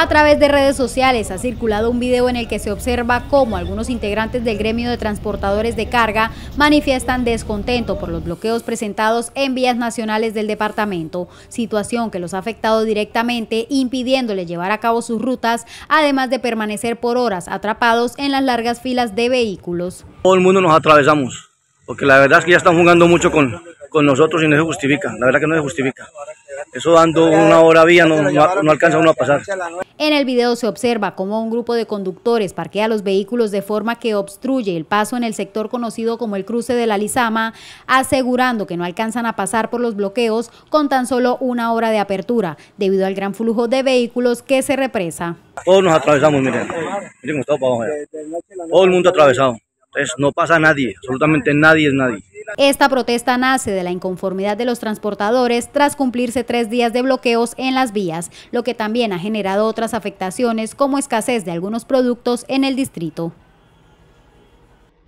A través de redes sociales ha circulado un video en el que se observa cómo algunos integrantes del gremio de transportadores de carga manifiestan descontento por los bloqueos presentados en vías nacionales del departamento, situación que los ha afectado directamente impidiéndole llevar a cabo sus rutas, además de permanecer por horas atrapados en las largas filas de vehículos. Todo el mundo nos atravesamos, porque la verdad es que ya están jugando mucho con, con nosotros y no se justifica, la verdad que no se justifica. Eso dando una hora vía no, alcanza uno a pasar. En el video se observa cómo un grupo de conductores parquea los vehículos de forma que obstruye el paso en el sector conocido como el cruce de la Lizama, asegurando que no alcanzan a pasar por los bloqueos con tan solo una hora de apertura, debido al gran flujo de vehículos que se represa. Todos nos atravesamos, miren. miren todo, para todo el mundo atravesado. Entonces no pasa nadie, absolutamente nadie es nadie. Esta protesta nace de la inconformidad de los transportadores tras cumplirse tres días de bloqueos en las vías, lo que también ha generado otras afectaciones como escasez de algunos productos en el distrito.